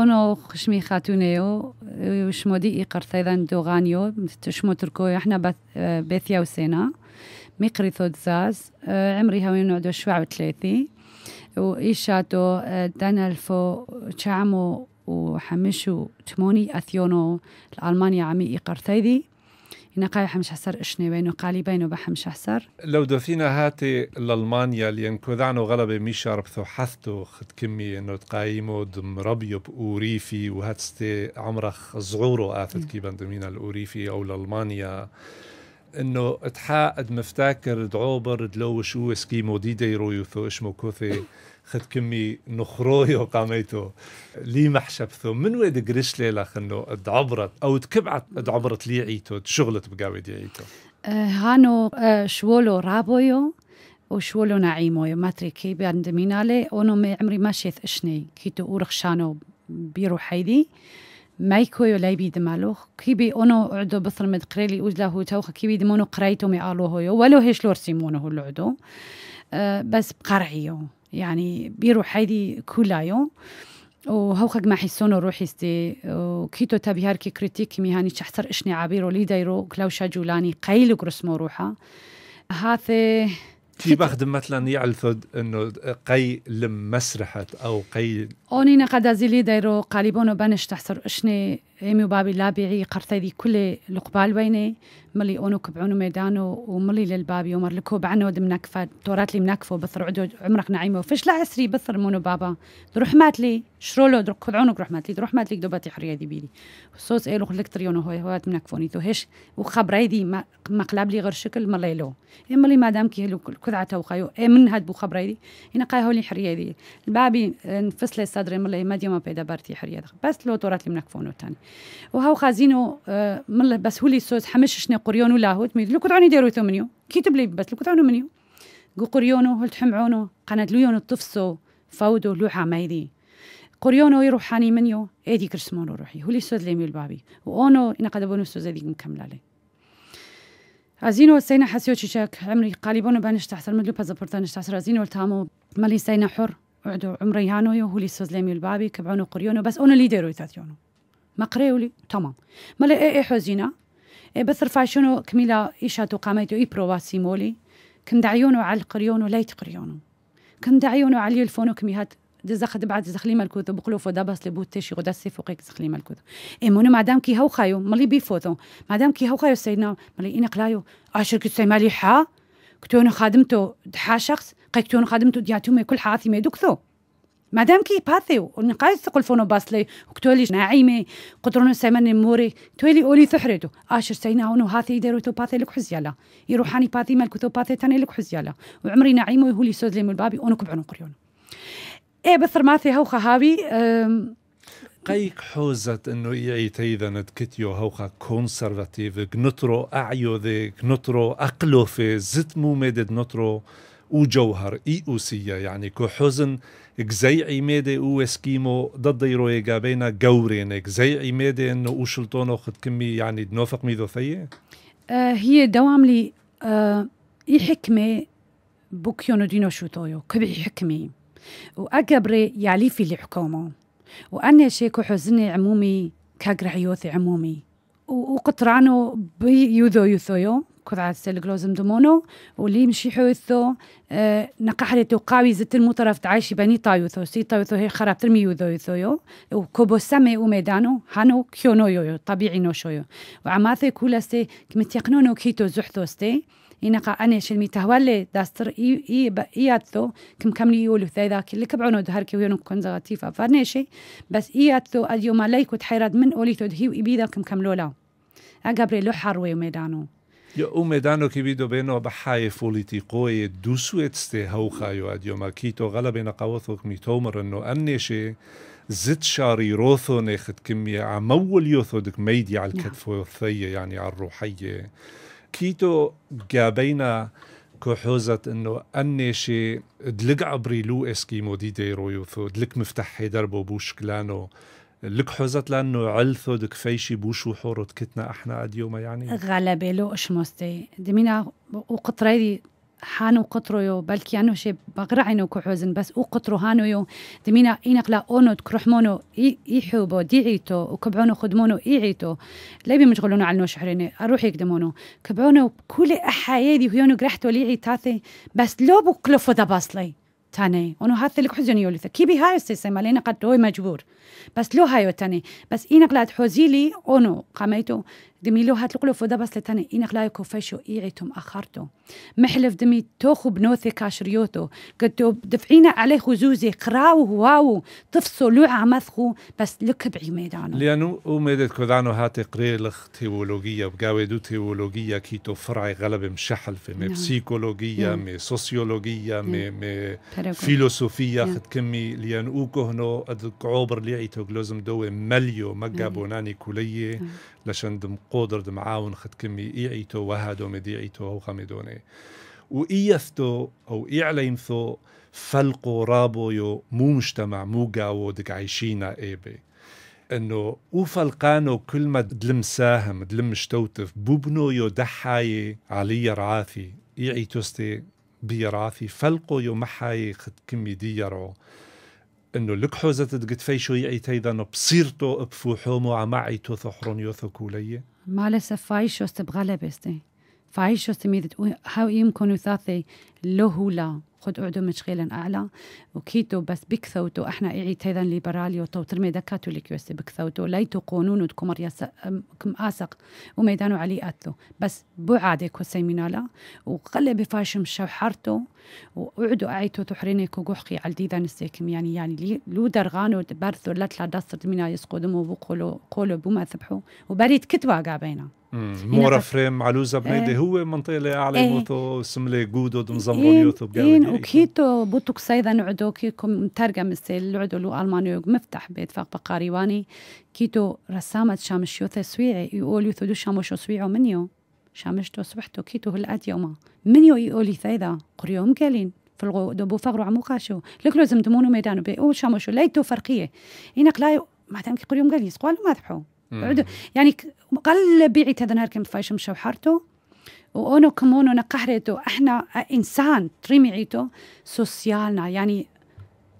اونو خشمي خاتونيو وشمو دي اقر ثيدا دوغانيو تشمو تركو احنا بثيا وسينا مقري ثود زاز عمري هاوين نعدو شوع وثلاثي وإيشاتو دان الفو تشعمو وحمشو تموني أثيونو الألمانيا عمي إقر ثيدي هنا قال حمش حسر إشني بينو قالي بينو بحمش حسر لو دوثينا هاتي لألمانيا اللي كوذعنو غلبة ميشا ربثو حثتو خد كمي إنو تقايمو دم ربيو بأوريفي وهاتستي عمرخ زعورو آثت كي بندمينا الأوريفي أو لألمانيا انه تحا قد مفتاكر دعوبر دلو شو اسكيمو دي ديرو يوثو اشمو كوثي خد كمي نخروي وقاميتو لي محشبثو من ويد قريش لي خنو دعبرت او تكبعت دعبرت لي عيتو تشغلت بقاوي دي عيتو أه، هانو أه، شولو رابويو وشولو نعيمو ماتري كي باندمينالي دمينالي اونو مي عمري ما شيث اشني كي اورخشانو بيرو حيدي مايكويو لايبي دمالوخ بي اونو عدو بثر مد قريلي اوزلا هو توخ كيبي دمونو قريتو مي الو هويو ولو هيش مونو هو العدو أه بس بقرعيو يعني بيروح هيدي كل يوم خج ما حسونو روح يستي وكيتو تبيهار كي كريتيك مهاني شحصر اشني عابيرو لي دايرو كلاوشا جولاني قيل كرسمو روحا هاثي في بخد مثلا يعلثد انه قي لم او قي اوني نقد زيلي دايرو قاليبونو بانش تحصر اشني ذي كل القبال ويني ملي اونو كبعونو ميدانو وملي للبابي ومر لكو بعنو دم نكفة تورات لي ومەر لە عدو عمرك نعيمه وفش لا عسري بثر مونو بابا دروح عسری لي شرولو درو بابا درحمات لی لي درکدعون و لي لی باتي حرية دۆبەتی حریەدی وصوص ايلو ئێلو تريونو هوي هوات ذو هش وخبري ذي مقلاب لي غير شكل ملي لو اي ملي مادام کیلو کدعتە كذعة و اي من بو خبري ذي هنا قای هۆلی حریەدی صدري ملي ما ديما بيدا بارتي حرية ذي بس لو تورات لي منكفونو تاني وهاو خازينو آه، مل بس هولي سوز حمششني قريونو لاهوت ميد لو كتعوني ديرو ثمنيو كيتب لي بس لو كتعونو منيو قو قريونو هل تحمعونو قناد ليونو تفسو فاودو لوحا مايدي قريونو يروحاني منيو ايدي كرسمونو روحي هولي سوز ليمي بابي وانو انا قد بونو سوز هذيك مكمله لي عزينو سينا حسيو تشيشاك عمري قالبون بانش تحصل مدلو بازابورتا نش تحصل عزينو التامو مالي سينا حر وعدو عمري هانو يو هولي سوز ليمي البابي كبعونو قريونو بس اونو لي ديرو يتاتيونو ما مقريولي تمام مالا اي اي حزينه اي رفع شنو كميلا ايشا قاميتو اي برواسي مولي كن دعيونو على القريونو لا يتقريونو كن دعيونو على الفونو كميهات دزخ بعد زخلي ملكوتو فو دابس لبوتيشي غدا سيفوقيك زخلي ملكوتو اي مونو مادام كي هوخايو ملي بيفوتو مادام كي هوخايو سيدنا ملي انقلايو اشر سي مالي حا كتونو خادمتو دحا شخص قيكتونو خادمتو دياتو مي كل حاثي مي دوكثو مادام كي باثيو ونقاي ثقل فونو باسلي وكتولي ناعيمي قدرون سيمن موري تولي اولي ثحردو اشر سينا ونو هاثي يديرو تو باثي لك حزيالا يروحاني باثي مالكو تو باثي تاني لك حزيالا وعمري ناعيمو يهولي سوزلي من البابي ونكب كبعنو قريون ايه بثر ماثي هو خهابي قيك حوزت انه إيه يعي إيه تايذا نتكتيو هوخا كونسرفاتيف نطرو اعيو ذيك نطرو اقلوفي زت مو ميدد نطرو وجوهر اي سيا يعني كو حزن گزەیعی مێدێ و ضد دەدەی ڕۆیگا بینە گەورێنێک زەیعی إنه و شلتۆن و يعني یعنی نۆفق میدۆفەیە هي دوام لي آه، حكمة بوكيونو دينو شوتويو كبي حكمة وأقبري يعلي في اللي حكومه وأنا شيكو حزني عمومي كاقرع يوثي عمومي وقطرانو بيوذو يوثويو قطعة الجلوزم دومونو واللي مشي حوثو آه، نقاح نقحلي قاوي زت المطرف تعيشي بني طايوثو سي طايوثو هي خراب ترميو ذويثو يو وكوبو سامي وميدانو هانو كيونو يو, يو طبيعي نو شويو وعماثي كولا سي كمتيقنونو كيتو زحثو ستي ينقى أنا شلمي تهوالي داستر إي إي إياتو كم كملي يولو ذاك اللي كبعونو دهر ويونو كونزغاتيفا فرنيشي بس إياتو أديو ما ليكو تحيرد من أوليتو دهيو إبيدا كم لولا أقابري لو حروي وميدانو Io un medano che vedo bene baha e politico e dusuet ste haucha io ad io makito gala bena qawthok mitomer no anneshe زد شاري روثو ناخد كمية عمول يوثو دك ميدي على الكتف والثية يعني على الروحية كيتو جابينا كحوزة انه اني شي دلق عبري لو اسكيمو دي ديرو يوثو دلق مفتحي دربو بوش كلانو لك حزت لانه علثو دك فيشي بوشو وحور تكتنا احنا اديوما يعني غلبه لو اشمستي دمينا وقطري حانو قطرو يو بلكي عنو شي بغرعينو كحوزن بس او قطرو هانو يو دمينا اينق لا أونو تكرحمونو يحوبو ديعيتو وكبعونو خدمونو إيعيتو ليبي مشغلونو على شحريني أروح يقدمونو كبعونو كل أحايدي هيونو قرحتو ليعي تاثي بس لو بكلفو ذا باصلي تاني ونو اونو هاتلك حزن يولي كي بي هاي سيسما لين قد دوي مجبور بس لو هاي تاني بس اينا قلاد حوزيلي ونو قاميتو دميلو هات القلوب ودا بس لتاني إنك خلايكو فيشو إيعتم أخرتو محلف دمي توخو بنوثي كاشريوتو قدو دفعينا عليه خزوزي قراو هواو تفصو لوعة مثخو بس لكبعي ميدانو لأنو او ميدت كودانو هاتي قري تيولوجيا بقاوي دو تيولوجيا كي تو فرعي غلب مشحل في مي بسيكولوجيا مي سوسيولوجيا مي مي فيلوسوفيا خد كمي لأنو او كهنو عبر لعيتو قلوزم دوي مليو مقابوناني كلية لشان دم دم دمعاون خد كمي إيعيتو وهادو مديعيتو هو خمدوني خەمێدۆنێ و ئیەستۆ فلقو رابو يو مو مجتمع مو مومشتەما دك عايشينا إيبي انه وفلقانو كل ما دلم ساهم دلم شتوتف بوبنو يو دحاي علي رعافي إيعيتوستي توستي فلقو يو محاي خد كمي ديرو انه لكحوزت قتفيشو يأيت ايضا بصيرتو بفوحومو عمعيتو ثخرون يوثو كولية ما لسه فايشو استبغالي فاي فايشو استميدت هاو يمكنو ثاثي لهولا خد اعدو مشغلا اعلى وكيتو بس بكثوتو احنا اعيد هذا ليبراليو تو ترمي دكاتوليك يوسي بكثوتو ليتو قانون كمر كم اسق وميدانو علي اتلو بس بو عادي كو سيمينالا وقل بفاشم شوحرتو وقعدوا اعيتو تحريني كو قحقي على ديدان السيكم يعني يعني لو درغانو برثو لتلا دصت منا يسقدمو بقولو قولو بما ذبحو وبريد كتبا قابينا مورا فريم علوزه بنيدي إيه. هو منطقه اللي اعلى موتو إيه. سملي جودود مزمرون إيه، يوتو بقاوي وكيتو بوتوك سيدا نعدو كيكم مترجم مثل لعدو لو المانيو مفتح بيت فاق بقاريواني كيتو رسامة شامش يوث سويعي يقول يوثو دو شامشو سويعو منيو شامشتو صبحتو كيتو هلقات يوما منيو يقولي سيدا قريوم كالين فلغو دوبو فغرو عموقاشو لك لازم دمونو ميدانو بي او شامشو ليتو فرقيه إنك لا معناتها قريوم قالين سقوالو ما ذبحو بعدو يعني قلبي هذا نهار كم فايشم شوحرتو وأنا كمون أنا قهرتو إحنا إنسان عيتو سوسيالنا يعني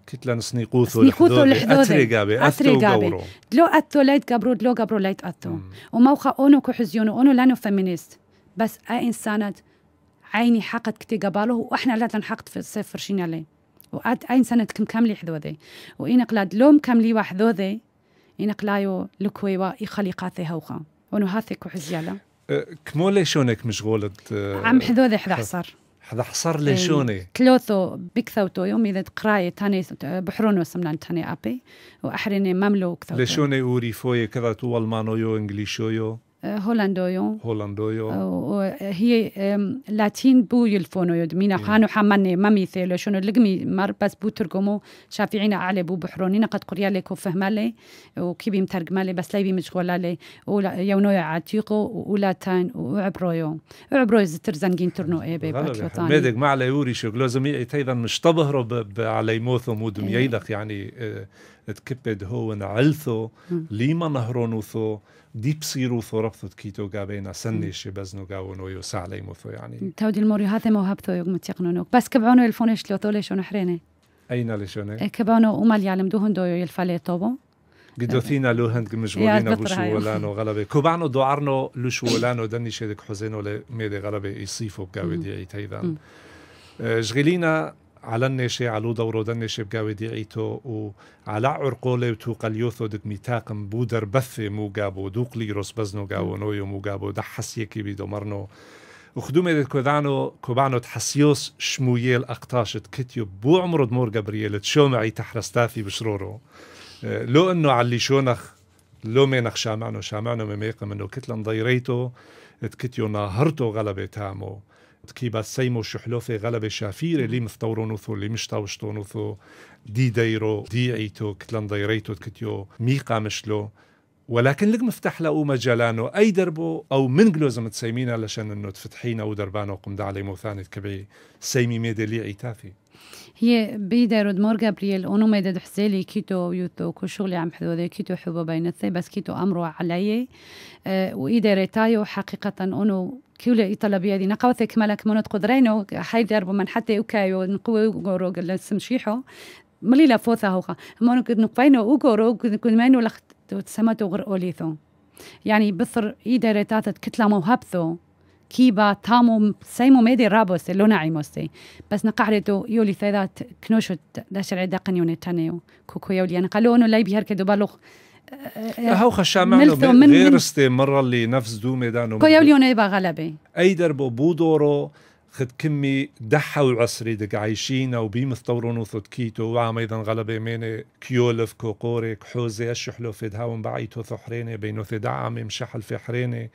كتلان سنيقوثو سنيقوثو لحدوذي أتري قابي أتري قابي دلو أتو لايت قابرو دلو قابرو لايت أتو وموخا أونو كحزيونو أونو لانو فيمينيست بس اي إنسانات عيني حقت كتي قباله وإحنا لا تنحقت في السفر شينا عليه وأت اي انسانات كم كاملي حدوذي وانا قلاد لوم كاملي واحدوذي ينقلايو لكويوا يخليقاثي هوخا ونهاثيك حزيالا أه، كمو ليشونك مشغولة أه، عم حذوذي حذا حصر حذا حصر ليشوني تلوثو بكثوتو يوم إذا تقراي تاني بحرونو وسمنان تاني أبي وأحريني مملو كثوتو ليشوني أوريفوي كذا طول مانو يو إنجليشو يو هولندويو هولندويو هي لاتين بو يلفونو مينا خانو حمني ما مثيلو شنو لقمي مر بس بو ترجمو شافعين على بو بحرونينا قد قريا لك وفهمه لي وكي بيم ترجمه لي بس لي بي مشغوله لي ويونو عتيقو ولاتين وعبرويو عبروي زتر زنجين ترنو اي بي ميدك ما على يوري شو لازم ايضا مشتبهرو على موثو مودم يعني تكبد هون علثو ليما نهرونوثو دي بصيروثو ربثو تكيتو قابينا سنيشي بزنو قاونو يو سعلي موثو يعني تاو دي الموريو هاتي موهبتو يوم تيقنونوك بس كبعونو الفونيش لو تولي شو نحريني اين لشوني كبعونو ومال يعلم دوهن دويو يلفالي طوبو قدوثينا لو هند مجبورين بوشو ولانو غلبة كبعنو دوارنو لوشو ولانو دني شدك حزينو لميدي غلبة يصيفو بقاوي دي اي تايدان شغلينا على النشي على دورو دنشي بقاوي ديعيتو وعلى عرقولي وتوق اليوثو دك ميتاقم بودر بثي مو قابو دوق ليروس بزنو قابو نويو مو قابو دحسيكي بيدو مرنو وخدومي دي كودانو كوبانو تحسيوس شمويل اقطاشت كتيو بو عمرو دمور قبريل معي تحرستافي بشرورو آه، لو انه علي شونخ لو مينخ شامعنو شامعنو مميقم انه كتلن ضيريتو تكتيو ناهرتو غلبة تامو با سيمو شحلوفي غلبة شافيرة اللي مستورو نوثو مش مشتاوشتو نوثو دي دايرو دي عيتو كتلان دايريتو كتيو ميقا مشلو ولكن لك مفتح له مجالانو اي دربو او من جلوزم تسيمينا لشان انه تفتحينا ودربانو قمد علي موثاني كبي سيمي ميدي لي عيتافي هي بيدا رود مور جابرييل اونو ميدد حسالي كيتو يوتو كو شغلي عم ذي كيتو حبو بينتي بس كيتو امرو علي أه وإيدا تايو حقيقة اونو كل طلبية دي نقاوثة كمالك منوت قدرينو حيدر من حتى يوكايو نقوي غورو لسمشيحو مليلا فوثا هوغا مونو نقوينو وغورو كن مانو لخت تسمتو غر أوليثو يعني بثر إيدارة تاثت كتلا موهبثو كيبا تامو سيمو ميدي رابوس اللو نعيموسي بس نقعدتو يولي ثيذات كنوشت داشر عدا قنيوني تانيو كوكو يولي أنا قالو أنو لاي بيهر كدو بالوخ هەو اه خەشامە غێر ستێ مڕە لی نەفس دوومێدان و یالیۆنەی باغەلەبێ اي دربو بوو خد كمي دحا وعصري دك عايشين او كيتو وعام ايضا غلبة ميني كيولف كوكوريك حوزي الشحلو في دهاون بعيتو ثحريني بينو في دعامي مشحل في حريني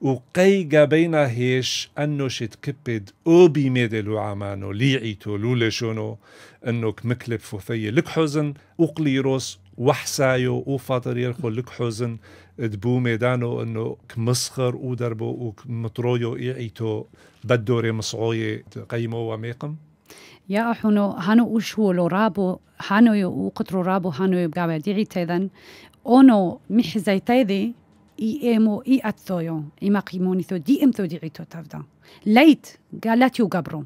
وقيقا بينا هيش انو شت كبد او بيميدلو عمانو ليعيتو لولشونو انو كمكلب فوثي لك حزن وقليروس وحسايو وفاطر يرخو لك حزن دبو ميدانو انه كمسخر ودربو ومطرويو ايعيتو بدوري مصعوية قيمو وميقم يا حنو هانو وشو لو رابو هانو وقطرو رابو هانو يبقى بديعي تيذن اونو محزي تيذي اي ايمو اي اتثويو اي ما قيموني ثو دي امثو ديعيتو تفدا ليت قالت يو قبرو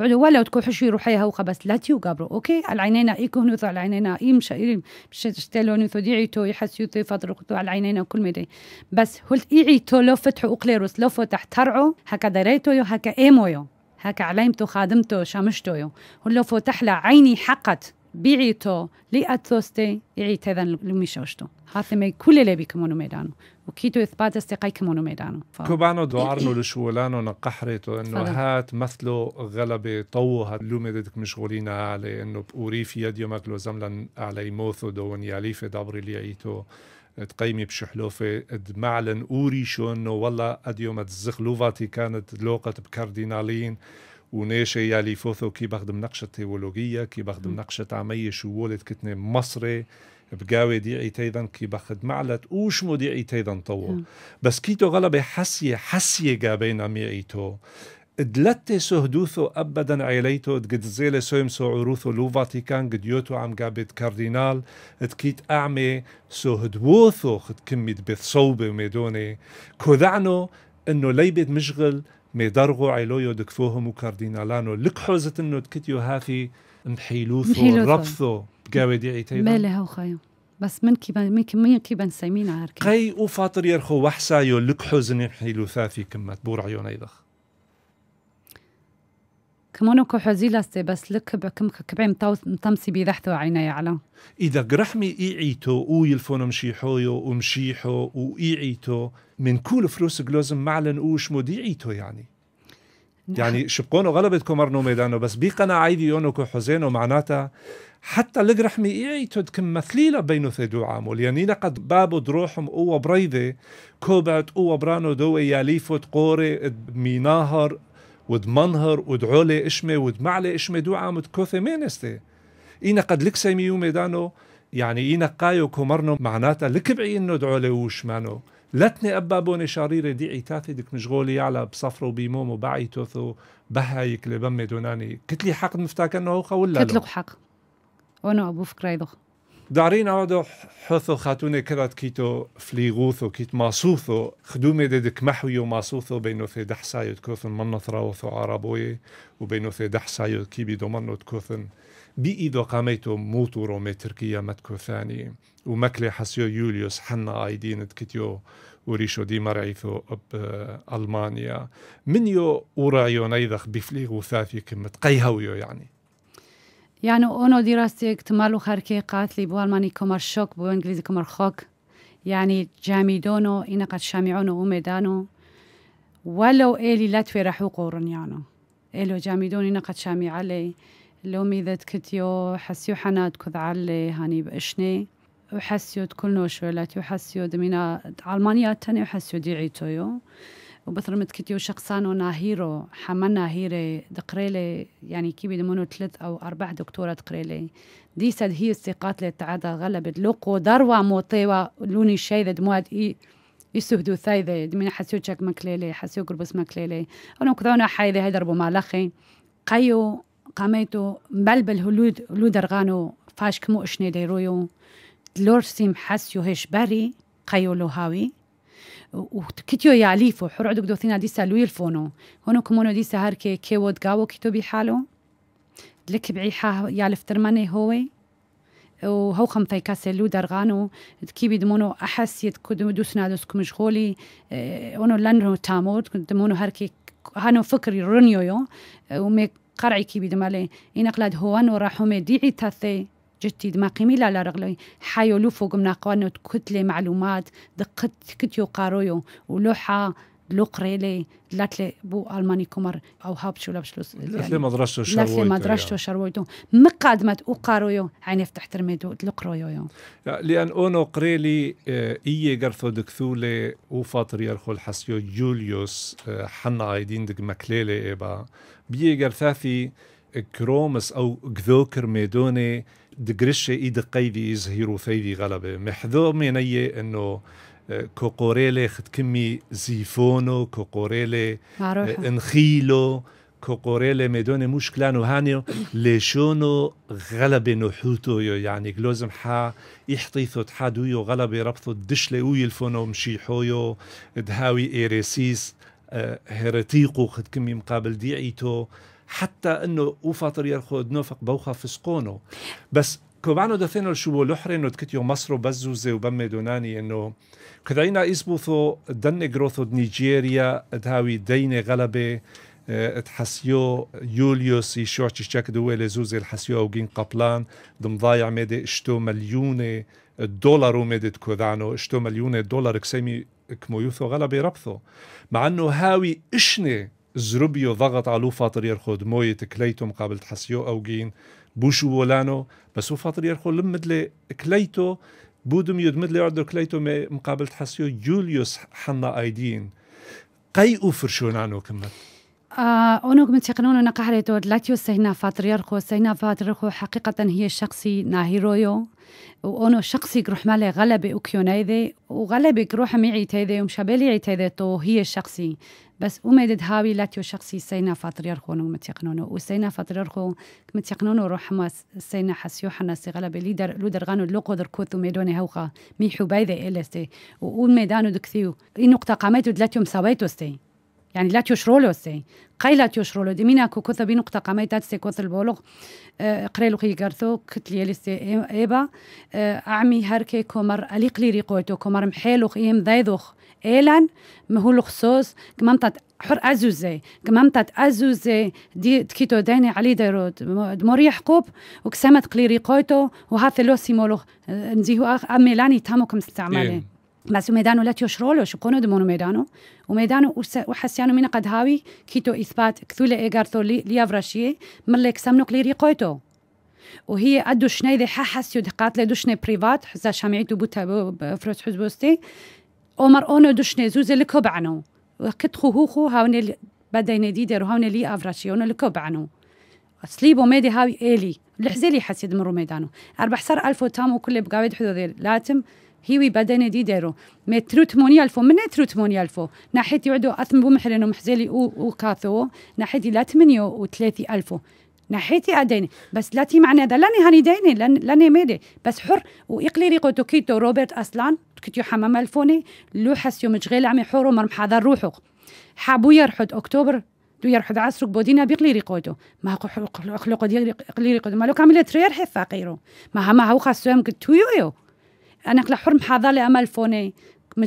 ولو تكون حشوي روحي هوقا بس لا تيو قبرو أوكي على عينينا إيكو نوضع على عينينا إيم شايرين مش تشتلون ثديعيتو يحسيو ثي فضرقتو على عينينا وكل مدي بس هلت عيتو لو فتحو أوكليروس لو فتح ترعو هكا دريتو هكا ايمو يو هكا علامتو خادمتو شامشتو هلو فتح لا عيني حقت بيعيتو لأتوستي يعيت هذا لميشوشتو هاتمي كل اللي بيكمونو ميدانو وكيتو يثبات استقايكمونو ميدانو ف... كوبانو دوارنو إيه، إيه. لشولانو نقحرتو انه هات مثلو غلبة طوو هات لومي ددك مشغولين علي انه بقوري في يديو يومك لو زملا علي موثو دون ياليفي دبري ليعيتو تقيمي بشحلوفة دمعلن أوري شو إنه والله أديوم تزخلوفاتي كانت لوقت بكاردينالين ونيشي يالي فوثو كي بخدم نقشة تيولوجية كي بخدم نقشة عمية شو ولد كتنة مصري بقاوي ديعي تيذن كي باخد معلت اوش مو ديعي تيذن طوو بس كيتو غلبة حسية حسية قابينا ميعيتو دلت سهدوثو ابدا عيليتو قد زيل سويم سو عروثو لو فاتيكان قد يوتو عم قابت كاردينال تكيت اعمي سهدوثو خد كميت بثصوبة ميدوني كوذعنو انه ليبد مشغل ميدرغو عيلويو دكفوهم وكاردينالانو لك حوزت انه تكتيو هافي محيلوثو ربثو بگاوێ دیعیتەی مە لە هەوخایە. بس من كي من كمية كي بن سيمين عارك قي وفاطر يرخو وحسايو لك حزن حيلو ثافي كمت بور عيون ايضخ كمونو كو حزيلستي بس لك بكم كبعي متمسي بيضحتو عيني على إذا قرحمي إيعيتو أو يلفون مشيحويو ومشيحو وإيعيتو من كل فلوس جلوزم معلن أوش موديعيتو يعني يعني شبقون غلبت كومرنو ميدانو بس بيقنا عيدي كو حزينو معناتها حتى لق رحمي إيعيتد كم مثليلة بينو ثيدو عامو يعني لقد بابو دروحم قوة بريدة كوبعت قوة برانو دوي ياليفو تقوري ميناهر ودمنهر ودعولي إشمي ودمعلي إشمي دو عامو تكوثي مينستي إينا قد لك سيميو ميدانو يعني إينا قايو كومرنو معناتها لك بعي إنو دعولي وشمانو لتني أبابوني شريرة دي عتافي دك مشغولي على بصفر وبيموم وبعيتوث وبهايك لبمي دوناني كتلي حق مفتاك أنه هو ولا كتلق حق وأنا أبو فكرة يضخ دارين عودو حثو خاتوني كرات كيتو فليغوثو كيت ماسوثو خدومي ددك محوي وماسوثو بينو في دحسايو تكوثن منطراوثو عربوي وبينو في دحسايو كيبي دومنو تكوثن بإيدو قاميتو موتو رومي تركيا متكو ثاني ومكلي حسيو يوليوس حنا ايدين تكتيو وريشو دي مرعيثو بألمانيا آه، منيو ورايو نيدخ بفليغ وثافي كم تقيهويو يعني يعني اونو دراستي اكتمالو خاركي قاتلي بوالماني كومر شوك بو انجليزي كومر خوك يعني جاميدونو إنا قد شامعونو ومدانو ولو إلي لا رحو قورن يعني إلو جاميدونو إنا قد شامي علي لومي ذات كتيو حسيو حنات كذ علي هاني بأشني وحسيو تكلنو شويلات وحسيو دمينا علمانيا تاني وحسيو يو وبثر متكتيو شخصانو ناهيرو حمانا هيري دقريلي يعني كيبي دمونو ثلاث أو أربع دكتورة دقريلي دي سد هي استيقات تعادا غلبت لوقو دروا موطيوا لوني شاي دمواد إي يسهدو ثايدة دمينا حسيو تشاك مكليلي حسيو قربس مكليلي أنا كذونا حايدة هيدربو مالخي قيو قاميتو بلبل هلود هلود رغانو فاش كمو اشني ديرويو دلور سيم يو هش باري قيو لو هاوي وكتيو يعليفو حر عدو ثينا ديسا لوي الفونو هونو كمونو ديسا كي ود قاو كتو بحالو دلك بعيحا يالف ترماني هوي وهو خم كاسه لو درغانو كي بيدمونو أحس يتكد دوسنا دوس كمشغولي اه، اونو لانرو تامود دمونو هركي هانو فكري رونيو يو وميك قرعي كي بدمالي إنقلاد هوان وراحومي ديعي تاثي جديد ما لا لرغلي حيو لوفو قمنا قوانو كتلة معلومات دقت كتيو قارويو ولوحة لو قريلي لاتلي بو الماني كمر او هابشو لابشلوس لاتلي مدرشتو شرويتو لاتلي مدرشتو شرويتو مقادمت او قارويو عيني فتح ترميدو لو يو لان اونو قريلي ايه قرثو دكثولي وفاطر يرخو الحسيو جوليوس اه، حنا عايدين دك مكليلي ايبا بيجر ثاثي كرومس او كذوكر ميدوني دقرشة ايد قيدي يزهيرو ثيدي غلبة محذو مني انه آه، كوكوريلي ختكمي زيفونو كوكوريلي آه، معروفة. انخيلو كوكوريلي ميدوني مشكلانو هانيو ليشونو غلبة نحوتو يعني لازم حا يحطيثو يو غلبة ربطو دشلي ويلفونو مشيحويو دهاوي ايريسيس هرتيقو خد كمي مقابل ديعيتو حتى انه وفاطر يرخد نوفق بوخا فسقونو بس كوبانو دثينو شو لحرنو تكتيو مصرو بزوزي وبمي دوناني انه كداينا اسبوثو دني جروثو نيجيريا دهاوي ديني غلبي آه، تحسيو يوليوس يشوع تشتاك دوي زوزي الحسيو جين قبلان ضايع ميدي اشتو مليوني دولار وميدت كودانو اشتو مليون دولار كسيمي كمويوثو غلبي ربثو مع انه هاوي اشني زربيو ضغط على فاطر يرخد مويت كليتو مقابل حسيو اوجين بوشو ولانو بس هو فاطر يرخود لم كليتو بودم يد مدلي يعدو كليتو مقابل حسيو جوليوس حنا ايدين قي اوفرشون عنو كمت اونو كم تقنون انا قهرتو لاتيو سينا فاطر سينا فاطر حقيقة هي شخصي ناهيرويو وأنو شخصي روح مالي غلبي وكيونايدي وغلبي روح معي تيدي ومشابلي عي تيدي تو هي الشخصي بس ومدد هاوي لاتيو شخصي سينا فاتريرخون ومتيقنونو وسينا فاتريرخو متيقنونو روح ما سينا حس يوحنا سي غلبي ليدر لو غانو لو قدر كوثو ميدوني هوخا مي ميحو بايدي إلستي وميدانو دكثيو اي نقطه قامتو دلاتيو مساويتو ستي يعني لا تشرولو سي قيلا تشرولو دي مينا كوثا بي نقطة قميتات سي كوث البولغ آه، قريلو خي قرثو كتلي لسي ايبا آه، اعمي هركي كومر اليقلي ريقوتو كومر محيلو خيهم ذايذوخ إيلان مهولو خصوص كمام تات حر أزوزي كمام تات أزوزي دي تكيتو داني علي دايرو دموري حقوب وكسامت قلي ريقوتو وهاث لو سيمولو آه، نزيهو أمي لاني تامو كم استعمالي إيه. بس ميدانو لا letio شو što kono ميدانو وميدانو وحسيانو medano قد هاوي كيتو إثبات كثولة إيغارثو ispat, kthule egar to li, li وهي أدو شني شنايدة ححس يدقات لدو شني بريفات حزا شامعيتو بوتا فروت حزبوستي أمر أونو دو شني زوز لكو بعنو وكت خوخو هاوني بدين دي دي هاوني لي أفراشيونو لكو بعنو سليبو ميدي هاوي إيلي لحزيلي حسيد مرو ميدانو أربح صار ألف وتام وكل بقاويد حدودي لاتم هيوي بدني دي ديرو موني الفو من موني الفو ناحيتي وعدو اثم بمحرن ومحزلي وكاثو ناحيتي لا الفو ناحيتي اديني بس تي معنى هذا لاني هاني ديني لاني, لاني ميدي بس حر واقليري قوتو كيتو روبرت اصلان كتيو حمام الفوني لو يوم شغال عمي حورو مرم حاضر روحو حابو يرحد اكتوبر دو يرحد عصرك بودينا بيقلي ريقوتو ما هو قلق ديال ما لو كامل ترير حفاقيرو ما ها هو خاصو يمكن تويو انا كلا حرم حاضر امل فوني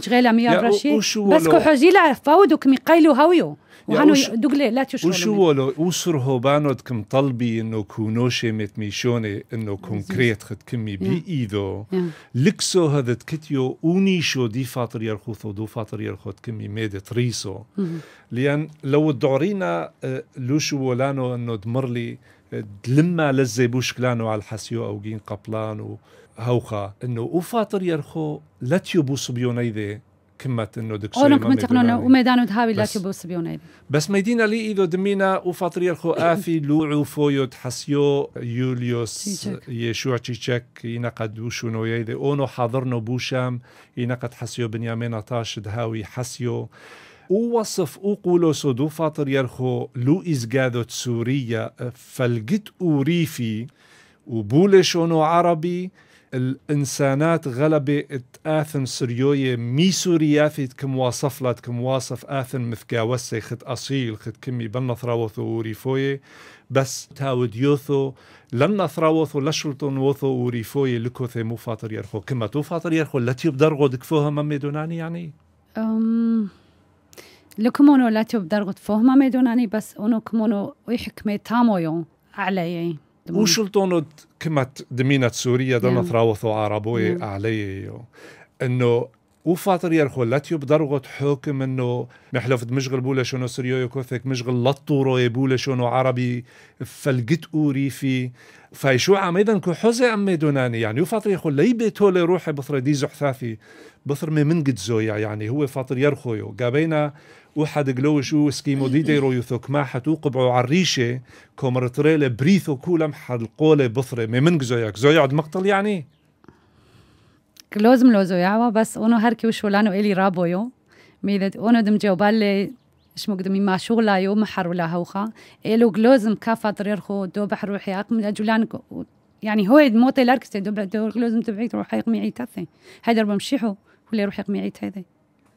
غير ميا رشيد بس كحوزي لا فودك مقيلو هويو وانا دوغلي لا تشغلو وشو ولو وصر هو بانوت كم طلبي انه كونوشي مت ميشوني انه كونكريت خد كمي بي ايدو لكسو هذا تكتيو اوني شو دي فاطر يرخوث ودو فاطر يرخوث كمي ميد تريسو لان لو دورينا آه، لو شو ولانو انه دمرلي آه، دلما لزي بوشكلانو على الحسيو او جين قبلانو هوخا انه وفاطر يرخو لا تيوبو صبيونيدي كمت انه دكسي اونك متقنون وميدانو دهابي لا تيوبو صبيونيدي بس ميدينا لي ايدو دمينا وفاطر يرخو افي لوعو فويو تحسيو يوليوس يشوع تشيشك ينقد وشونو نويدي اونو حاضرنو بوشام ينقد حسيو بنيامين طاش دهاوي حسيو ووصف وقولو دو فاطر يرخو لو إزجادت سوريا فلقت أوريفي وبولشونو عربي الإنسانات غلبة اثن سريوية مي سوريا سوريافت كم واصف لات كم واصف اثن مثكا وسي خد أصيل خد كمي بل نثراوثو وريفوية بس تاود يوثو لن نثراوثو لشلطن وثو وريفوية لكو ثي مو فاطر يرخو كما تو فاطر يرخو التي بدرغو دكفوها ممي دوناني يعني أم... لكمونو بدرغو تبدرغت ممي دوناني بس انو كمونو ويحكمي تامو يون على يعني وشل تونت كمت دمينة سوريا دنا ثراوثو عربوي علي انه وفاطر يرخو لاتيوب ضرغط حكم انه محلف مشغل بولا شنو سريو يكوثك مشغل لطورو يبولا شنو عربي فلقت اوري في فايشو عم ايضا كو حوزي امي دوناني يعني وفاطر يخو ليبي تولي روحي بثر دي زحثافي بثر مي من قد زويا يعني هو فاطر يرخو يو قابينا وحد قلو شو سكيمو دي ديرو يثوك ما حتو قبعو عريشة كومرتريلة بريثو كولم حد القولة بثر مي من قزويا قزويا عد مقتل يعني لازم يعوا بس اونو هركي لانو الي يو ميدت اونو دم جوبالي اش مقدمي ما شغلا يوم محر ولا هوخا الو لازم كافا طريرخو دوبح روحي اقم جولان يعني هو موتي لاركسي دوبح لازم تبعيت روحي اقمي عيتاتي هيدا بمشيحو ولا روحي اقمي عيت هيدا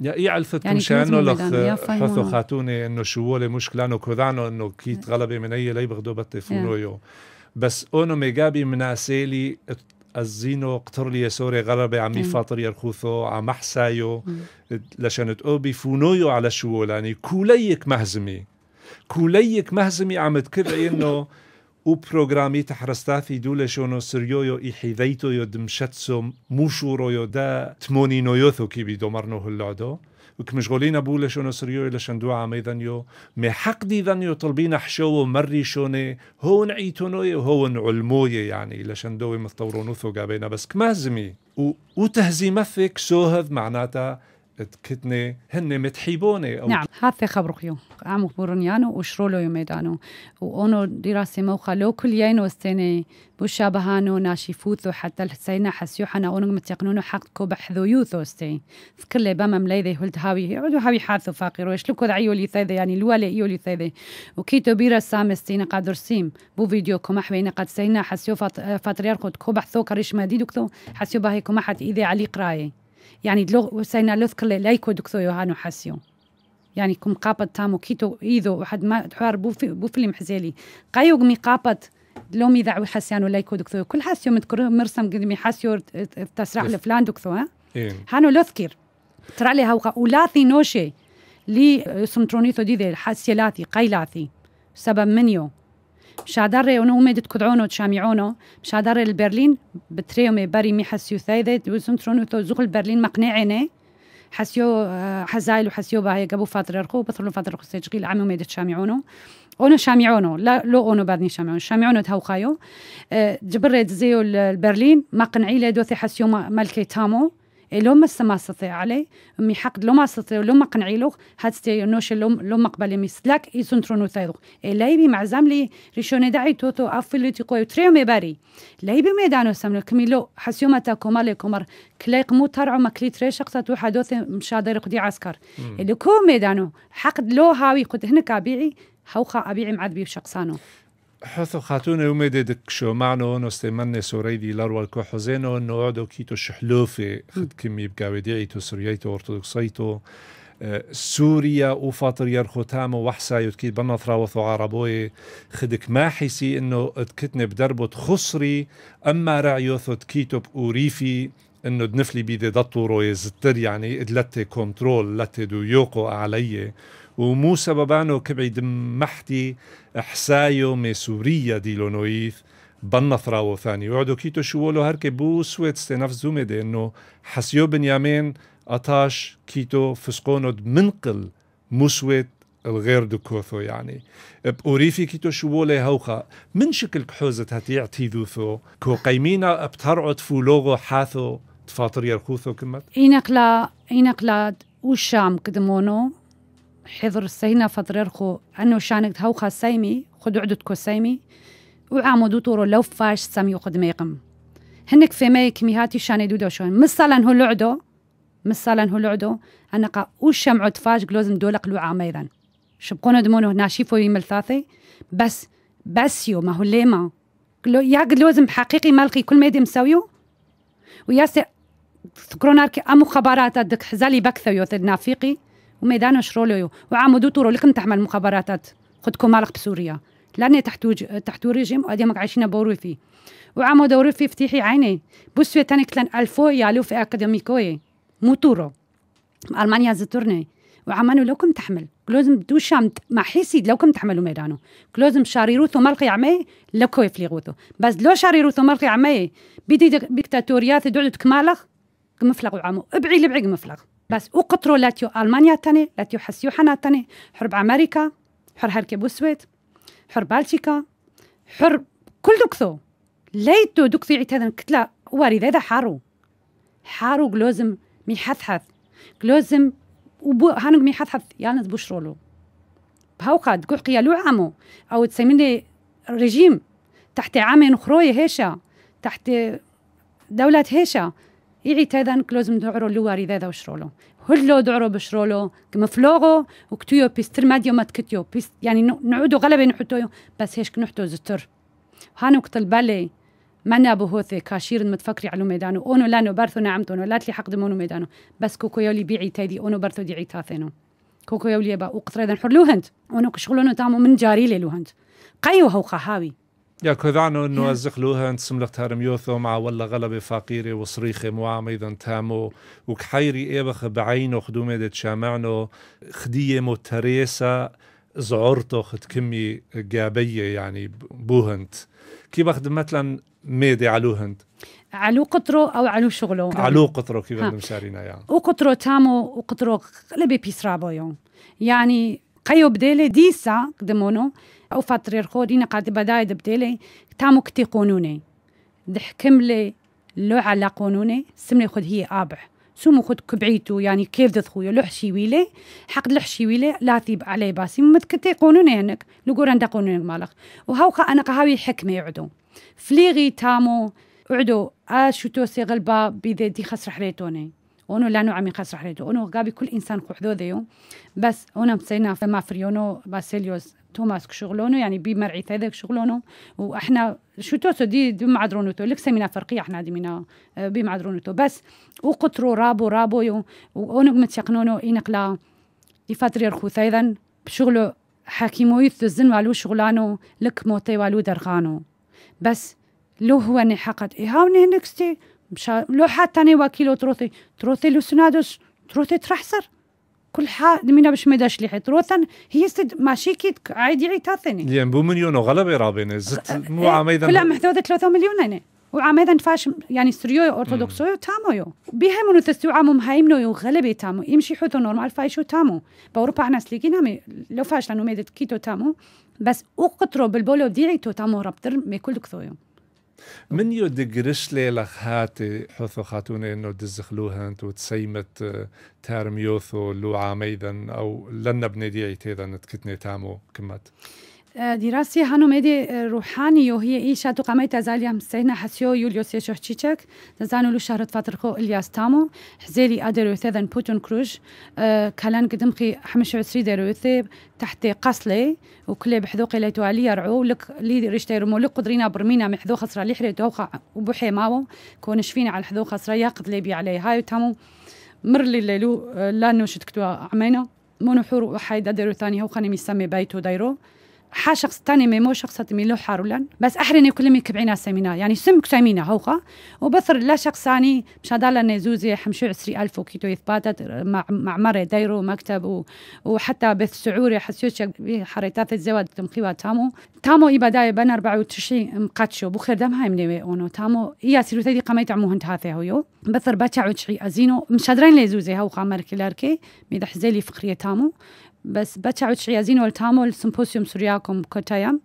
يا إيه علفت يعني مشانو لخ حثو خاتوني انه شوولي مشكلة انه كودانو انه كيت غلبة من اي لي بغدو بتفونو يو بس اونو من مناسيلي الزينو قطر لي سوري غربي عمي فاطر يرخوثو عم حسايو لشان تقوبي فونويو على شو يعني كوليك مهزمي كوليك مهزمي عم تكرعي انه او بروغرامي تحرستافي دولة شونو سريويو إحيذيتو يو دمشتسو موشورو يو دا تموني نويوثو كي بيدو مرنو هلعدو وكمشغولين ابو لشون سريو لشندو عامي ذنيو مي حق دي ذنيو طلبين حشو ومري شوني هو عيتونوي وهو علموي يعني لشندوي مثطورونو ثو قابينا بس كمازمي وتهزي وتهزيمثك سوهذ معناتها تكتني هن متحيبوني أو نعم هاتي خبرو خيو عمو بورنيانو وشرولو يميدانو وانو دراسي موخا لو كل يينو استيني بوشا بهانو ناشي فوثو حتى الحسينة حسيوحانا أونو متيقنونو حقكو بحذو يوثو استي فكل لي بما ملايذي هلت هاوي عدو هاوي حاثو فاقيرو يشلكو ذعيو لي ثيذي يعني الوالي إيو لي ثيذي وكيتو بيرا سام استينا قادر سيم بو فيديو كما حبينا قد سينا حسيو فاتريار قد كو بحثو كريش مديدو كتو حسيو باهي كما حت إيذي علي قرايه يعني دلوغ سينا لذكر لايكو دكتور يوهانو حاسيو يعني كم قابط تامو كيتو إيذو وحد ما حوار بوفي بوفيلم محزيلي قايو مي قابط لو مي دعوي حاسيانو لايكو دكتور كل حاسيو متكر مرسم قدمي حاسيو تسرح لفلان دكتور ها إيه. هانو لذكر ترى لي هوقا ولاثي نوشي لي سمترونيتو دي لاثي حاسيلاثي لاثي سبب منيو شادر اونو اومدت کد اونو چامی اونو مشادره البرلين بتريومي بري مي حسيو ثايدت وزم ترونو تو زغل البرلين مقنعينه حسيو آه، حزايل وحسيو باهي قبو فاتر رخو بطلو فاتر رخو سجقيل عمي وميدت شامعونو اونو شامعونو لا لو اونو بادني شامعونو شامعونو تهوخايو آه، جبرت زيو البرلين ما قنعي لدوثي حسيو مالكي تامو لو ما ما استطيع علي مي حقد لو ما استطيع لو ما قنعي له ستي نوش لو لو ما قبل مثلك يسنترونو تايدو بي معزام لي ريشوني داعي توتو افلي قوي تريو مي لاي بي ميدانو ساملو كميلو حسيوما تا كومالي كومر كليق مو ترعو ما كلي تريش تو حدوث دير قدي عسكر اللي كو ميدانو حقد لو هاوي قد هنا كابيعي هوخا ابيعي معدبي شخصانو حثو خاتون اومده دك شو معنو انو استمن سوريدي لارو الكو حزينو انو عدو كيتو شحلوفي خد كمي بقاوديعيتو سوريايتو ارتودوكسيتو آه، سوريا وفاطر يرخو تامو وحسا يتكيد بنطرا وثو عربوي خدك ما حسي انه تكتني بدربو تخصري اما رعيوثو تكيتو بوريفي انه دنفلي بيدي دطورو يزتر يعني ادلتي كنترول لتي دو يوقو علي ومو سببانو كبعد محتي حسايو مي سوريا دي لونويث بالنصرة وثاني وعدو كيتو شوولو هركي بو سويت ستنف دي انه حسيو بنيامين اتاش كيتو فسقونود منقل مسويت الغير دكوثو يعني بأوريفي كيتو شوولي هوخا من شكل كحوزة هتيع تيذوثو كو قيمينا بترعو تفولوغو حاثو تفاطر يرخوثو كمت إينك لا إينك والشام كدمونو حضر سينا فطريرخو أنو شانك هوخا سيمي خد كو سيمي وعامدو تورو لو فاش سميو خد ميقم هنك في ميك ميهاتي شاني دودو شون مثلا هو لعدو مثلا هو لعدو أنا قا وشم عد فاش قلوزم دولق لو عاميرا شبقونا دمونو هنا شيفو يمل ثاثي بس بس يو ما هو ليما يا قلوزم حقيقي مالقي كل ما يدي مسويو وياسي تكروناركي أمو خبارات دك حزالي بكثو يوثد نافيقي وميدان شروليو وعامدو طورو لكم تحمل مخابراتات خدكم مالك بسوريا لاني تحتوج تحتو ريجيم واديمك عايشين بورو في وعامو دوري في فتيحي عيني في تاني كتلان الفو يالو في اكاديميكوي مو طورو المانيا زتورني وعمانو لو كم تحمل كلوزم دوشام ما حيسيد لو كم تحملو ميدانو كلوزم شاريروثو مالقي عمي لو كويف ليغوثو بس لو شاريروثو مالقي عمي بدي ديكتاتوريات دولت كمالخ كمفلق وعمو ابعي لبعي كمفلق بس او قطرو لاتيو المانيا تاني لاتيو حسيو حنا تاني حرب امريكا حر هركي بوسويت حر بالتيكا حر كل دكثو ليتو دكثي عيت هذا كتلا وارد هذا حارو حارو جلوزم مي حثحث قلوزم وبو هانك مي حثحث يالنز بوشرولو بهاوقا تقول قيالو عامو او تسميني ريجيم تحت عامين خروي هيشا تحت دولة هيشا يعي تاذان كلوزم دعرو لواري ذا وشرولو هلو دعرو بشرولو كمفلوغو وكتيو بيستر ماديو مات كتيو بيست يعني نعودو غلبة نحطو بس هيش كنحطو زتر هانو كتل بالي ابو هوثي كاشير متفكري على ميدانو اونو لانو بارثو نعمتو لا تلي حق دمونو ميدانو بس كوكو يولي بيعي تايدي اونو بارثو ديعي تاثينو كوكو يولي يبا وقتر ذا حرلو هند اونو كشغلونو تامو من جاري ليلو هند قيو هو خهاوي يا كذانو انه ازخلوها انت سملخت يوثو مع ولا غلبة فقيرة وصريخة معام ايضا تامو وكحيري ايبخ بعينه خدومة دي تشامعنه خدية متريسة زعرتو خد كمي جابية يعني بوهنت كي بخد مثلا ميدي علوهند علو قطرو او علو شغلو علو قطرو كيف بدنا مشارينا يعني وقطرو تامو وقطرو قلبي بيسرابو يوم يعني قيو بديلي ديسا قدمونو او فاترير خودي نقاد بداي دبديلي تامو كتي قانوني دحكم لي لو على قانوني سملي خد هي ابع سومو خد كبعيتو يعني كيف دث خويا لو حشيويلي حق لو حشيويلي لا ثيب علي باسي متكتي قانوني هنك لقور عند قانوني مالك خا انا قهاوي حكمه يعدو فليغي تامو عدو اشوتو آه سيغلبا بيدي خسر حريتوني اونو لانو عمي قاس رحلته ونو غابي كل انسان خو حدوديو بس انا مسينا ما فريونو باسيليوس توماس شغلونو يعني بمرعي هذاك شغلونو واحنا شو توسو دي, دي لك سمينا فرقية احنا دي منا بمعدرونتو بس وقطرو رابو رابو ونو متيقنونو انقلا يفاتري رخو ثايدا بشغلو يثو الزن والو شغلانو لك موتي والو درغانو بس لو هو نحقت ايهاو نهنكستي لوحات تاني وكيلو تروثي تروثي لوسنادوس تروثي ترحصر كل حا دمينا باش مداش لي حيت هي سد ماشي كي عادي عيتا ثاني يعني بو مليون وغلبي رابين زت أه، مو إيه، عميدا كلها محدودة 3 مليون انا وعميدا فاش يعني سريو اورثودوكسو تامو يو بيها منو تستوعمو مهايمنو يو غلبي تامو يمشي حوتو نورمال فايشو تامو باوروبا عنا سليكينا نامي لو فاش لانو ميدت كيتو تامو بس اوقترو بالبولو ديعي تو تامو رابتر مي كل يوم من يو دقرش لي لخاتي حثو خاتوني انه دزخلوها انت وتسيمت آه، تارم يوثو لو عاميدا او لن بنديعي تيدا نتكتني تامو كمات دراسي هانو مدي روحاني و هی ایشا تو تزالي هم سينا حسيو يوليو سیشو چیچک دزانو لو شهرت فترخو الياس تامو حزيلي ادرو ثذن بوتون كروش كالان قدمخي حمش عسري درو تحت قصلي وكل بحذوق لي توالي يرعو لك لي رشتي رمو لك قدرينا برمينا محذو خسرا لي حري توخا وبوحي ماو كون شفينا على الحذو خسرا ياقد لي بي علي هاي تامو مر لي ليلو لانو شتكتوا عمينا مونو حورو وحيد ادرو ثاني هو خاني مسمي بيتو دايرو حا شخص تاني ميمو شخص تميلو حارولان بس احرن كل مي كبعينا سمينا يعني سم كسامينا هوقا وبثر لا شخص ثاني مش هذا زوزي حمشو عسري ألف وكيتو يثباتت مع معمر دايرو مكتب و... وحتى بث سعوري شك حريتات الزواج تمخيوا تامو تامو بداية بن 24 مقاتشو بخير دم هاي مني أونو تامو إيا سيرو تدي قميت عمو هنت هويو بثر باتشا عشري أزينو مش هدرين لزوزي هوقا مركي لاركي ميدح زيلي فقرية تامو بس بتعوش عيازين والتامو سمبوسيوم سورياكم كوتايم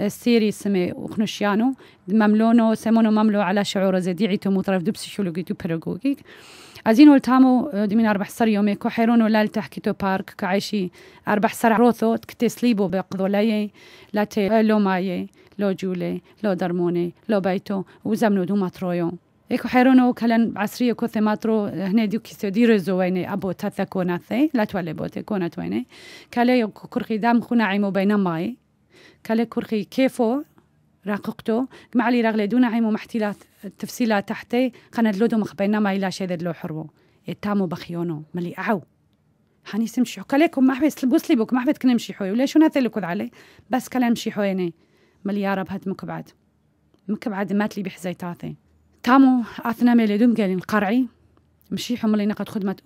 اه، سيري سمي وخنشيانو مملونو سمونو مملو على شعور زديعي تو مطرف دو بسيشولوجي دو بيداغوجيك ازين والتامو اه، دمين أربح سر يومي كوحيرونو لال تحكيتو بارك كعيشي أربح سر روثو تكتي سليبو بقضولاي لاتي اه، لو مايي لو جولي لو درموني لو بيتو وزمنو دو ماترويو إيكو حيرونو کلن عصری کو ثماترو هنه دیو کیسه دیر زوینه ابو تاتا کناثه لا توله بوته کناتوینه کله کرخی دام خونه عیمو بین مای كرخي کرخی کیفو راققته معلي رغلي دون عيمو محتلات تفسيلا تحتي خند لودو مخبينا ماي لا شيء لو حرو يتامو بخيونو ملي أعو هاني سمشي كليكم ما حبيت بوصلي بوك ما حبيت كنمشي حوي وليش انا تلكود علي بس كلام شي حويني ملي يا رب هاد مكبعد مكبعد مات لي بحزيتاتي تامو عثنامي لدوم قالين قرعي مشي حملي نقد خدمات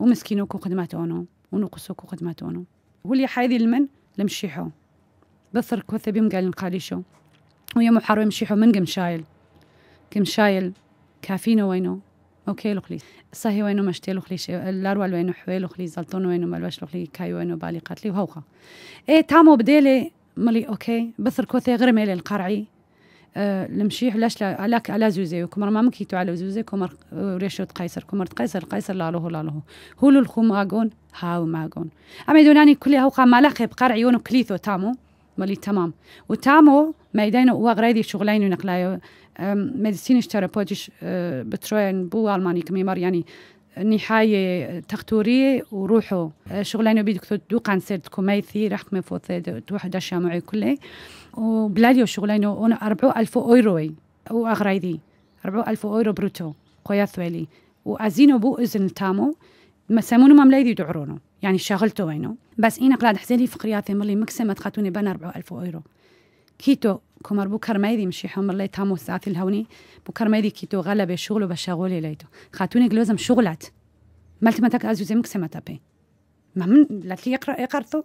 ومسكينوكو خدماتونو ونقصوكو خدماتونو ولي حايدي المن لمشيحو بثر كوثة بيم قالين قاليشو ويوم حارو يمشيحو من قم شايل قم شايل كافينو وينو اوكي لخلي صحي وينو مشتي لخلي اللاروا وينو حوي لخلي زلطون وينو ملوش لخلي كاي وينو بالي قاتلي وهوخا ايه تامو بديلي ملي اوكي بثر غير ميلي القرعي نمشي أه، علاش على على زوزي كمر ما أه، مكيتو على زوزي كمر ريشوت قيصر كمر قيصر قيصر لالوه هو هول الخوم اغون هاو ماغون اما دوناني كل وقع مالخي بقرع عيونه كليثو تامو مالي تمام وتامو ميدان هو وغريدي شغلين ونقلايو ميديسينش ترابوتيش أه، بتروين بو الماني كميمار يعني نهاية تختوري وروحوا آه، شغلانة بدك تدوق عن سيرت كوميثي رحت من فوثي تروح معي كله وبلاديو شغلانة أنا أربعو ألف أورو وأغرايدي أربعو ألف أورو بروتو قوية ثوالي وأزينو بو إذن تامو ما ملايدي دعرونو يعني شغلتو وينو بس إنا قلاد حزيلي فقرياتي ملي مكسمة تخاتوني بان أربعو ألف أورو كيتو كمر بكر يدي مشي حمر لي تامو ساعات الهوني بكر يدي كيتو غلب الشغل وبشغل ليتو خاتوني جلوزم شغلت مالت تك أزو زي مكسمة تابي ما من تي يقرأ يقرتو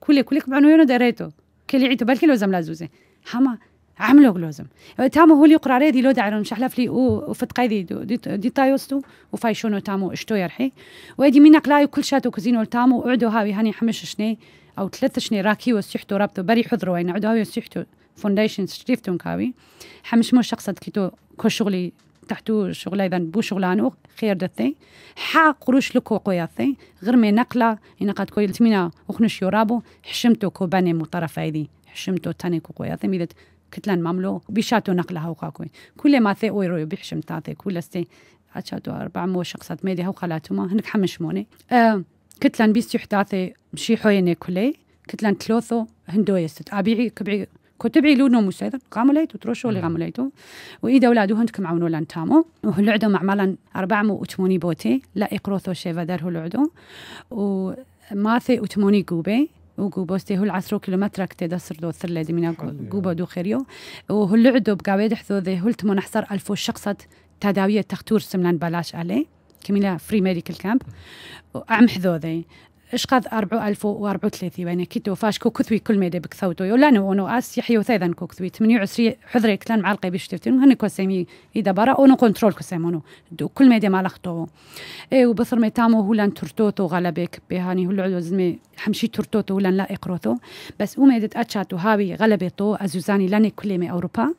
كل كل يونو دريتو كل عيتو بلكي لوزم لازوزي حما عملوا جلوزم تامو هو اللي يقرأ ريدي لو دعرون مش لي وفت قيدي دي, دي تايوستو وفايشونو تامو اشتو يرحي وادي مينك لاي كل شاتو كوزينو تامو اعدو هاوي هاني حمش شني او ثلاث شني راكي وسحتو رابطو بري حضرو وين اعدو هاوي وسحتو فونديشن شتيفتون كاوي حمش مو شخص كيتو كو شغلي تحتو شغل اذا بو شغلانو خير دثي حا قروش لكو قوياثي غير مي نقلا انا قد كويل تمينا وخنش يورابو حشمتو كو باني مو طرف ايدي حشمتو تاني كو قوياثي ميدت كتلان ماملو بيشاتو هاو وقاكوي كل ما ثي اويرو بيحشم تاثي كل استي اتشاتو اربع مو شخصات ميدي هو خلاتوما هنك حمشموني أه كتلان بيستيو حتاثي مشي حويني كلي كتلان تلوثو هندويست ابيعي كبعي كتبعي لونو نومو سيدا غامليتو اللي غامليتو وإيدا ولادو هند كم عونو لان تامو وهلعدو معمالا أربعمو وثماني بوتي لا إقروثو شيفا دار هلعدو وماثي وثماني قوبي وقوبوستي هو العصرو كيلومتر كتي دسر دو ثر لدي منا قوبو دو خيريو وهو بقاويد حثو ذي هو التمون حصر ألفو شقصت تداوية تختور سملان بلاش عليه كميلا فري ميديكال كامب وعم حذوذي اشقد 4034 يعني كيتو فاشكو كثوي كل ميدا بكثوتو نو اونو اس يحيو ثيدن كوكثوي 28 حذري كلان معلقي باش تفتن هن كوسيمي اذا برا اونو كنترول كوسيمونو دو كل ميدا مالختو اي وبصر ميتامو هولان ترتوتو غلبك بهاني يعني هلو زمي حمشي ترتوتو هولان لا اقروتو بس وميدت اتشاتو هاوي غلبتو ازوزاني لاني كل مي اوروبا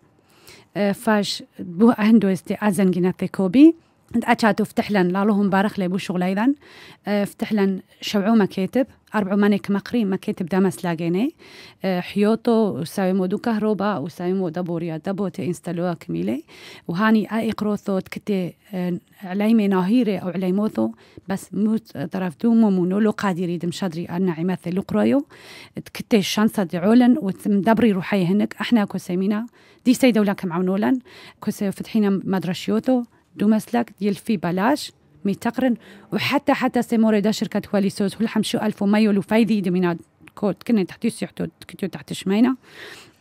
إيه، فاش بو هندو استي ازن جيناتي كوبي اچاتو فتحلن لالهم بارخلي بو شغل ايضا أه، فتحلن شبعو مكاتب أربع ماني كمقري مكاتب دامس لاجيني أه، حيوتو وساوي دو كهرباء وسايمو دابوريا دابو تي انستالوها كميلي وهاني قروثو تكتي أه، عليمي ناهيري او عليموثو بس موت طرف لو قادر يدم شادري انا عماثي لقرايو تكتي الشانسة دعولن ودبري روحي هنك احنا كو سيمينا دي سيدولا كمعونولن كو فتحينا مدرشيوتو مسلك ديال في بلاش مي تقرن وحتى حتى سيموري دا شركة هولي شو هل حمشو ألف وميو لفايدي دمينا كود كنا تحتي سيحتو كتو تحت شمينا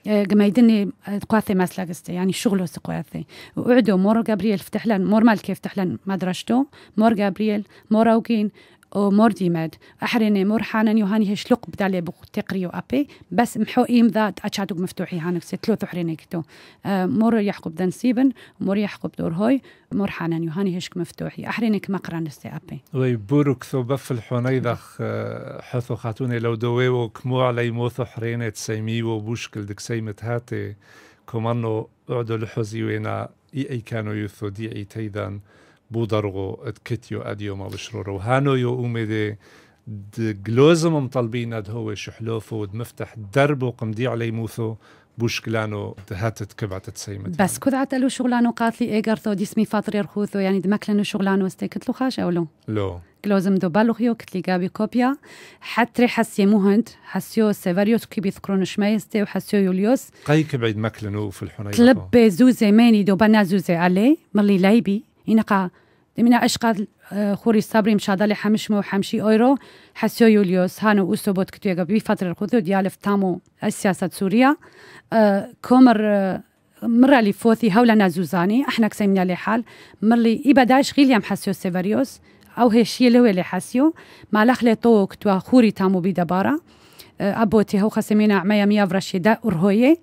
آه، كما يدني آه، قواثي مسلقستي يعني شغله سقواثي وقعدو مور جابرييل فتح لن مور مالكي فتح لن مدرجته مور جابرييل مور اوكين او مد مردیمد احرنه مرحانن یوهانی هشلق بدالي بو تقريو ابي بس محو محوئیم ذا اچاتوگ مفتوحی هانک ستلو احرنه كتو آه، مر يحقب دن سيبن مر يحقب دور هوي مر حنان يوهاني هشك مفتوحي احرني كمقرا نستي ابي وي بورك ثو بف الحنيدخ آه، حثو خاتوني لو دويو كمو علي مو حرينة سيميو بوشكل دك سيمت هاتي كمانو اعدو الحزي وينا اي اي كانو يثو دي اي تيدان بودرغو اتكتيو اديو ما بشرورو هانو يو د جلوزم مطلبين اد هو شحلوفو ود مفتح دربو قمدي علي موثو بوشكلانو تهاتت كبعت تسيمت بس كود عتلو شغلانو قاتلي ايغرثو ديسمي فاطري رخوثو يعني دمكلنو شغلانو استيكتلو خاش او لو لو كلوزم دو بالوخيو كتلي جابي كوبيا حتري حسي مهند حسيو سيفاريوس كي بيذكرون شمايستي وحسيو يوليوس قاي بعيد مكلنو في الحنين كلب زوزي ميني دو بنا زوزي علي ملي لايبي ينقى دمینە عشقات اه، خوری سابریم شادالی حمش مو حمشی ئۆیرۆ حسیو یولیۆس هاان اوسو ئوستۆ بۆت کتێگە بی فتر خودو دیالف تامو و سیاست سووریا اه، کۆمەر اه، مرالي فوثي هولا نازوزاني احنا كسيمنا لي حال مرلی إبا داش غيليام حسيو سيفاريوس او هشيه لوي لي حسيو ما لخلي تو كتوا خوري تامو بي ابوتي هو خسمينا عمايا ميا فرشيدا ورهويه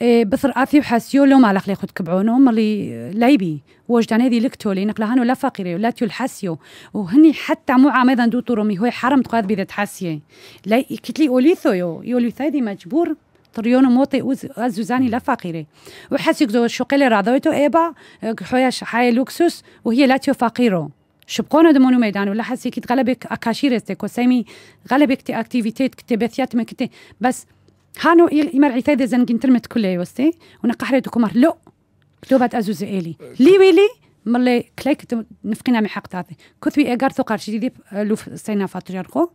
إيه، بثر آثي وحاسيو لو ما لخلي خد كبعونو ملي لايبي وجدان هذه لكتو لي نقلهانو لا فقيري ولا تيو الحاسيو وهني حتى مو عامدا دو طرومي هو حرم تقاد بيدا حاسيه لاي كتلي اوليثو يو يوليثا هذه مجبور طريونو موطي أزوزاني لا فقيرة وحسيك زو لي راضويتو إيبا حويا إيه، حاية لوكسوس وهي لاتيو فقيرو شبقونا دمونو ميدان ولا حسي كت غلبك أكاشيرستك وسامي غلبك تي أكتيفيتيت كتبثيات من كتي بس هانو يمر عتاد زنجين ترمت كله يوستي ونقحري دكومر لو كتبت أزوز إلي لي ويلي ملي كليك نفقنا من حق تاتي كثبي إيجار ثقار شديد آه، لو سينا فاتريارخو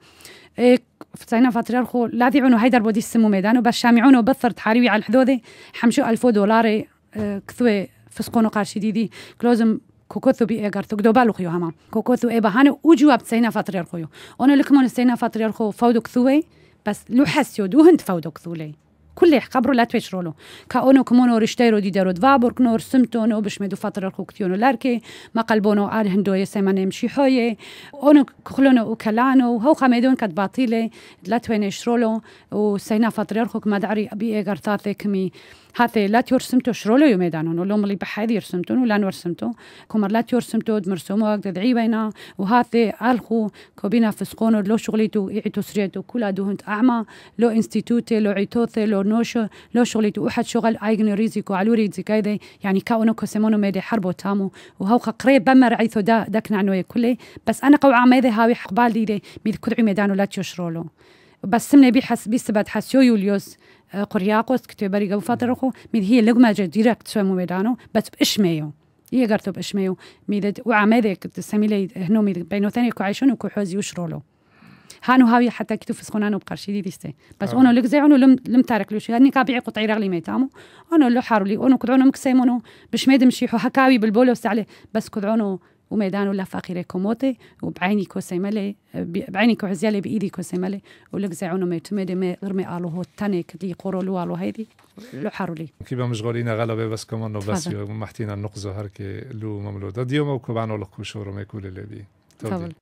في إيه، سينا فاتريارخو لا ذيعونو هاي دربو دي السمو ميدانو بس شامعونو بثر تحاريوي على الحدوذي حمشو ألفو دولاري آه، كثوي فسقونو قار شديد كلوزم كوكوثو بي ايجار تو دوبا لوخيو هما كوكوثو اي بهانو او جواب سينا فاتريارخو انا لكمون سينا فاتريارخو فودو كثوي بس لو دو هند فودو كثولي كل خبرو لا تويشرولو كأونو كمونو رشتيرو ديدرو دفابورك نور سمتونو بشمدو فترة خوكتيونو لاركي ما قلبونو آل هندو يسيمان يمشي حوية أونو كخلونو وكلانو هو خميدون كد باطيلي لا و وسينا فترة خوك مدعري بي إيغرتاتي كمي هاته لا تيرسمتو شرولو يو ميدانون ولو ملي بحاذي يرسمتون ولا نرسمتو كومر لا تيرسمتو دمرسومو تدعي بينا وهاثي الخو كوبينا فسقونو لو شغليتو ايتو سريتو كل دهنت اعمى لو انستيتوتي لو عيتوثي لو نوشو لو شغليتو احد شغل ايغن ريزيكو علو ريزيكايدي يعني كاونو كوسيمونو ميدي حربو تامو وهو قريب بمر عيثو دا دكنا عنوية كلي بس انا قوعا ميدي هاوي حقبال ديدي ميد كدعي ميدانو لا تيشرولو بيحس نەبی حەسبی سبەت يوليوس آه، قرياقوس قوریاقۆست کتێ بەریگە ميد هي لقمة لەگوماجە دیرەکت سوێم بس و مايو هي قرتو بإيش مايو ميد وعمادك تسميلي هنو ميد بينو ثاني كعيشون وكحوزي وشرولو هانو هاوي حتى كتو فسخونانو بقرشي دي ديستي بس نعم. اونو لك زيونو لم لم تارك لوش يعني كابيع قطعي رغلي ميتامو اونو لو حارولي اونو كدعونو مكسيمونو بش ميد مشيحو هكاوي بالبولو سعلي بس كدعونو وميدان ولا فاخرة كوموتي وبعيني كوسيملي بعيني كوعزيالي بإيدي كوسيملي ولك زعونو ما ميتمدي ما غرمي آلو هو تانيك دي قورو لو آلو هيدي لو حارولي كيبا مشغولين غالبا بس كمان بس محتينا نقزو هركي لو مملو دا ديوم وكبانو لكوشورو ميكولي لدي تفضل